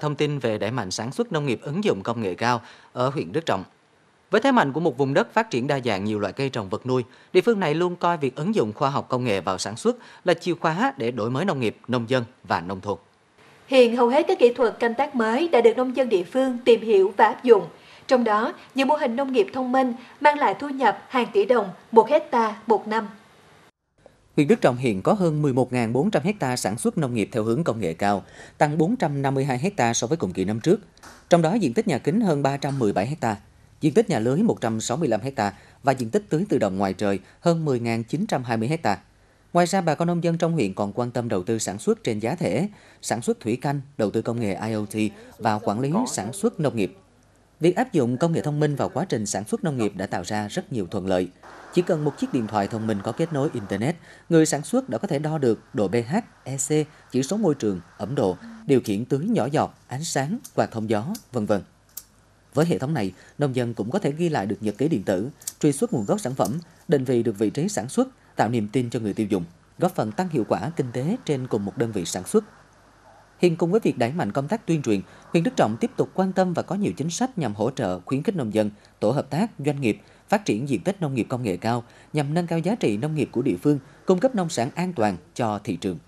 thông tin về đẩy mạnh sản xuất nông nghiệp ứng dụng công nghệ cao ở huyện Đức Trọng. Với thế mạnh của một vùng đất phát triển đa dạng nhiều loại cây trồng vật nuôi, địa phương này luôn coi việc ứng dụng khoa học công nghệ vào sản xuất là chìa khóa để đổi mới nông nghiệp, nông dân và nông thôn. Hiện hầu hết các kỹ thuật canh tác mới đã được nông dân địa phương tìm hiểu và áp dụng. Trong đó, nhiều mô hình nông nghiệp thông minh mang lại thu nhập hàng tỷ đồng một hecta một năm. Huyện Đức Trọng hiện có hơn 11.400 ha sản xuất nông nghiệp theo hướng công nghệ cao, tăng 452 ha so với cùng kỳ năm trước. Trong đó diện tích nhà kính hơn 317 ha, diện tích nhà lưới 165 ha và diện tích tưới tự động ngoài trời hơn 10.920 ha. Ngoài ra, bà con nông dân trong huyện còn quan tâm đầu tư sản xuất trên giá thể, sản xuất thủy canh, đầu tư công nghệ IoT và quản lý sản xuất nông nghiệp Việc áp dụng công nghệ thông minh vào quá trình sản xuất nông nghiệp đã tạo ra rất nhiều thuận lợi. Chỉ cần một chiếc điện thoại thông minh có kết nối Internet, người sản xuất đã có thể đo được độ pH, EC, chỉ số môi trường, ẩm độ, điều khiển tưới nhỏ giọt, ánh sáng, quạt thông gió, vân vân. Với hệ thống này, nông dân cũng có thể ghi lại được nhật ký điện tử, truy xuất nguồn gốc sản phẩm, định vị được vị trí sản xuất, tạo niềm tin cho người tiêu dùng, góp phần tăng hiệu quả kinh tế trên cùng một đơn vị sản xuất. Hiện cùng với việc đẩy mạnh công tác tuyên truyền, huyện Đức Trọng tiếp tục quan tâm và có nhiều chính sách nhằm hỗ trợ khuyến khích nông dân, tổ hợp tác, doanh nghiệp phát triển diện tích nông nghiệp công nghệ cao nhằm nâng cao giá trị nông nghiệp của địa phương, cung cấp nông sản an toàn cho thị trường.